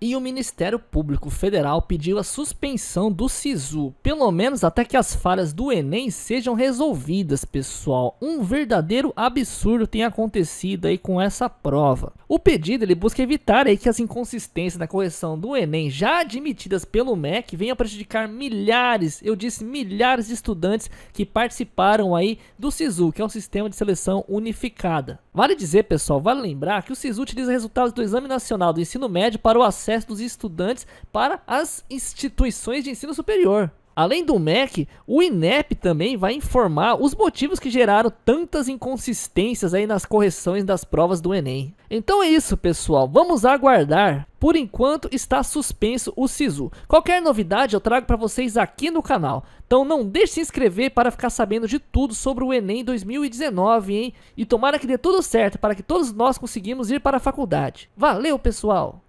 e o Ministério Público Federal pediu a suspensão do SISU, pelo menos até que as falhas do Enem sejam resolvidas, pessoal. Um verdadeiro absurdo tem acontecido aí com essa prova. O pedido ele busca evitar aí que as inconsistências na correção do Enem já admitidas pelo MEC venham prejudicar milhares, eu disse milhares de estudantes que participaram aí do SISU, que é um sistema de seleção unificada. Vale dizer, pessoal, vale lembrar que o SISU utiliza resultados do Exame Nacional do Ensino Médio para o acesso acesso dos estudantes para as instituições de ensino superior. Além do MEC, o INEP também vai informar os motivos que geraram tantas inconsistências aí nas correções das provas do Enem. Então é isso, pessoal. Vamos aguardar. Por enquanto está suspenso o SISU. Qualquer novidade eu trago para vocês aqui no canal. Então não deixe de se inscrever para ficar sabendo de tudo sobre o Enem 2019, hein? E tomara que dê tudo certo para que todos nós conseguimos ir para a faculdade. Valeu, pessoal!